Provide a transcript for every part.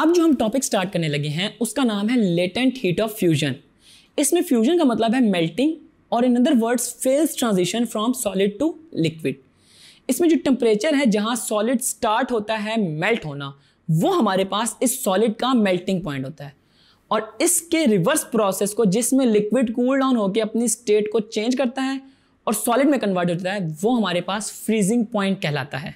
अब जो हम टॉपिक स्टार्ट करने लगे हैं उसका नाम है लेटेंट हीट ऑफ फ्यूजन इसमें फ्यूजन का मतलब है मेल्टिंग और in other words phase transition from solid to liquid इसमें जो टेम्परेचर है जहाँ सॉलिड स्टार्ट होता है मेल्ट होना वो हमारे पास इस सॉलिड का मेल्टिंग पॉइंट होता है और इसके रिवर्स प्रोसेस को जिसमें लिक्विड कूल डाउन होकर अपनी स्टेट को चेंज करता है और सॉलिड में कन्वर्ट होता है वो हमारे पास फ्रीजिंग पॉइंट कहलाता है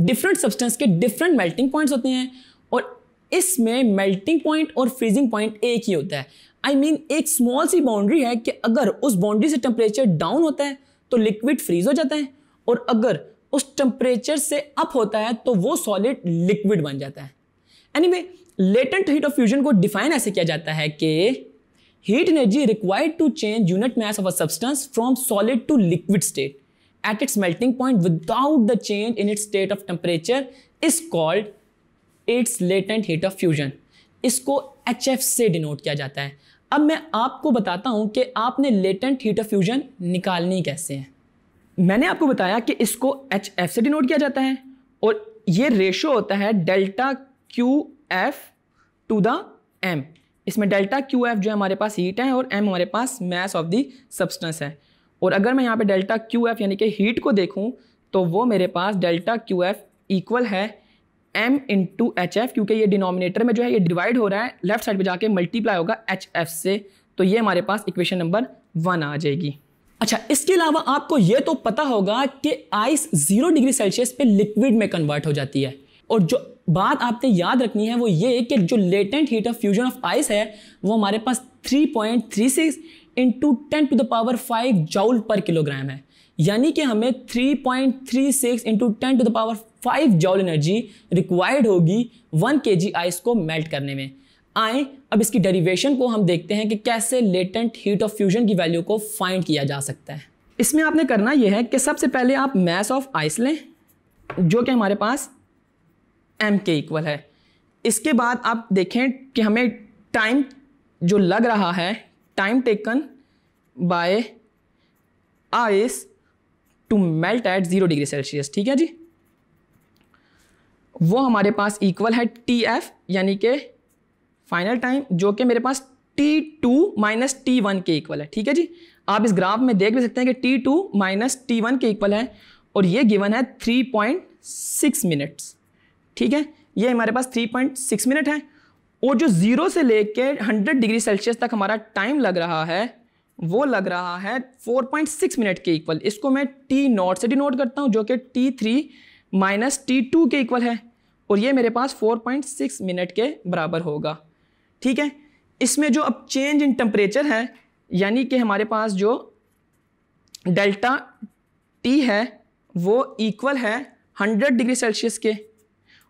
डिफरेंट सब्सटेंस के डिफरेंट मेल्टिंग पॉइंट्स होते हैं और इसमें मेल्टिंग पॉइंट और फ्रीजिंग पॉइंट एक ही होता है आई I मीन mean, एक स्मॉल सी बाउंड्री है कि अगर उस बाउंड्री से टेम्परेचर डाउन होता है तो लिक्विड फ्रीज हो जाता है और अगर उस टेम्परेचर से अप होता है तो वो सॉलिड लिक्विड बन जाता है anyway latent heat of fusion को डिफाइन ऐसे किया जाता है कि heat energy required to change unit mass of a substance from solid to liquid state at its melting point without the change in its state of temperature is called its latent heat of fusion इसको H से denote किया जाता है अब मैं आपको बताता हूँ कि आपने लेटेंट हीट ऑफ फ्यूजन निकालनी कैसे है मैंने आपको बताया कि इसको एच एफ से डिनोट किया जाता है और ये रेशो होता है delta Q F to the M इसमें डेल्टा क्यू एफ जो है हमारे पास हीट है और एम हमारे पास मैस ऑफ द सब्सटेंस है और अगर मैं यहाँ पे डेल्टा क्यू एफ यानी कि हीट को देखूँ तो वो मेरे पास डेल्टा क्यू एफ इक्वल है इन इंटू एच एफ क्योंकि ये डिनोमिनेटर में जो है ये डिवाइड हो रहा है लेफ्ट साइड पे जाके मल्टीप्लाई होगा एच एफ से तो ये हमारे पास इक्वेशन नंबर वन आ जाएगी अच्छा इसके अलावा आपको ये तो पता होगा कि आइस जीरो डिग्री सेल्सियस पे लिक्विड में कन्वर्ट हो जाती है और जो बात आपने याद रखनी है वो ये कि जो latent heat of fusion of ice है वो हमारे पास three point three six into ten to the power five joule per kilogram है यानी कि हमें 3.36 point three six into ten to the power five joule energy required होगी one K G ice को मेल्ट करने में आए अब इसकी डेरिवेशन को हम देखते हैं कि कैसे लेटेंट हीट ऑफ फ्यूजन की वैल्यू को फाइंड किया जा सकता है इसमें आपने करना यह है कि सबसे पहले आप मैस ऑफ आइस लें जो कि हमारे पास एम के इक्वल है इसके बाद आप देखें कि हमें टाइम जो लग रहा है time taken by ice to melt at zero degree Celsius ठीक है जी वो हमारे पास इक्वल है टी एफ यानी कि फाइनल टाइम जो कि मेरे पास T two minus T one के इक्वल है ठीक है जी आप इस ग्राफ में देख भी सकते हैं कि T two minus T one के इक्वल है और ये गिवन है थ्री पॉइंट सिक्स मिनट्स ठीक है ये हमारे पास थ्री पॉइंट सिक्स मिनट है और जो ज़ीरो से लेके हंड्रेड डिग्री सेल्सियस तक हमारा टाइम लग रहा है वो लग रहा है 4.6 मिनट के इक्वल इसको मैं टी नॉट से डिनोट करता हूँ जो कि T three minus T two के इक्वल है और ये मेरे पास 4.6 मिनट के बराबर होगा ठीक है इसमें जो अब चेंज इन टेम्परेचर है यानी कि हमारे पास जो डेल्टा टी है वो इक्वल है 100 डिग्री सेल्सियस के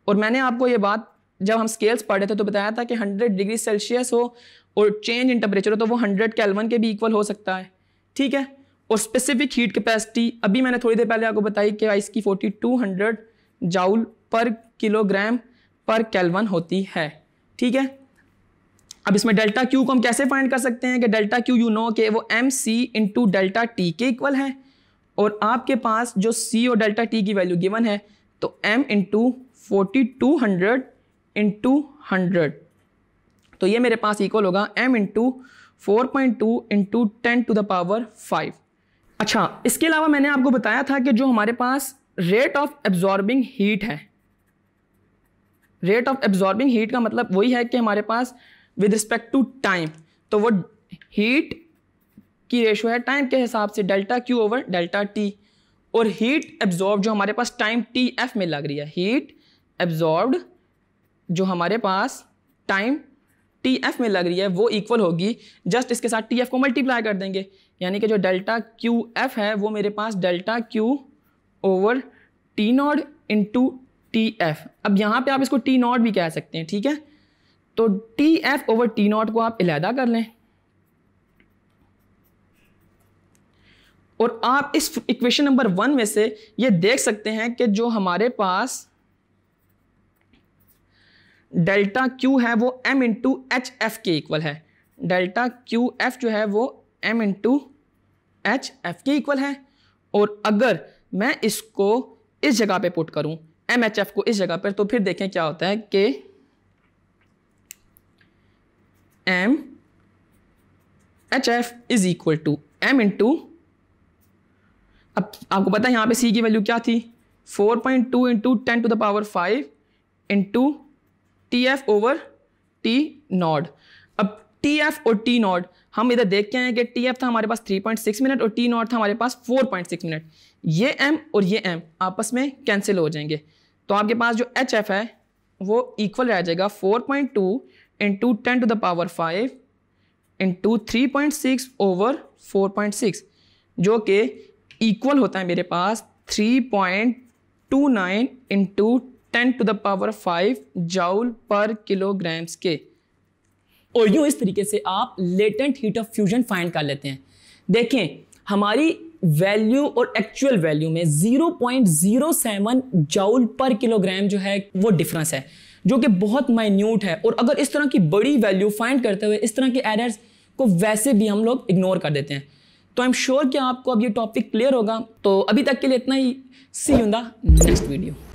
और मैंने आपको ये बात जब हम स्केल्स पढ़े थे तो बताया था कि 100 डिग्री सेल्सियस हो और चेंज इन टेम्परेचर हो तो वो हंड्रेड कैलवन के भी इक्वल हो सकता है ठीक है और स्पेसिफिक हीट कैपेसिटी अभी मैंने थोड़ी देर पहले आपको बताई कि आइस की forty two hundred joule per kilogram per kelvin होती है ठीक है अब इसमें डेल्टा क्यू को हम कैसे फाइंड कर सकते हैं कि डेल्टा क्यू यू नो के वो M C into delta T के इक्वल है और आपके पास जो सी और डेल्टा टी की वैल्यू गिवन है तो M into forty two hundred into hundred तो ये मेरे पास इक्वल होगा m into four point two into ten to the power five अच्छा इसके अलावा मैंने आपको बताया था कि जो हमारे पास रेट ऑफ एब्जॉर्बिंग हीट है रेट ऑफ एब्जॉर्बिंग हीट का मतलब वही है कि हमारे पास विद रिस्पेक्ट टू टाइम तो वो हीट की रेशो है टाइम के हिसाब से delta Q over delta T और हीट एब्जॉर्ब जो हमारे पास टाइम टी एफ में लग रही है हीट एब्जॉर्ब जो हमारे पास टाइम टी एफ में लग रही है वो इक्वल होगी जस्ट इसके साथ टी एफ को मल्टीप्लाई कर देंगे यानी कि जो डेल्टा क्यू एफ है वो मेरे पास delta Q over T naught into T F अब यहाँ पे आप इसको टी नॉट भी कह सकते हैं ठीक है तो T F over T naught को आप इलादा कर लें और आप इस इक्वेशन नंबर वन में से ये देख सकते हैं कि जो हमारे पास डेल्टा क्यू है वो एम इंटू एच एफ के इक्वल है डेल्टा क्यू एफ जो है वो एम इंटू एच एफ के इक्वल है और अगर मैं इसको इस जगह पे पुट करूं एम एच एफ को इस जगह पर तो फिर देखें क्या होता है कि M H F is equal to M into अब आपको पता है यहां पे सी की वैल्यू क्या थी four point two into ten to the power five into T F over T naught अब टी एफ और टी नॉड हम इधर देख के आए कि टी एफ था हमारे पास 3.6 मिनट और टी नॉट था हमारे पास 4.6 मिनट ये एम और ये एम आपस में कैंसिल हो जाएंगे तो आपके पास जो एच एफ है वो इक्वल रह जाएगा 4.2 point two into ten to the power five into three point six over four point six जो कि इक्वल होता है मेरे पास three point two nine into ten to the power five joule per kilograms के और यूं इस तरीके से आप latent heat of fusion find कर लेते हैं देखें हमारी वैल्यू और एक्चुअल वैल्यू में 0.07 जाउल पर किलोग्राम जो है वो डिफरेंस है जो कि बहुत माइन्यूट है और अगर इस तरह की बड़ी वैल्यू फाइंड करते हुए इस तरह के एरर्स को वैसे भी हम लोग इग्नोर कर देते हैं तो आई एम श्योर कि आपको अब ये टॉपिक क्लियर होगा तो अभी तक के लिए इतना ही see in the next video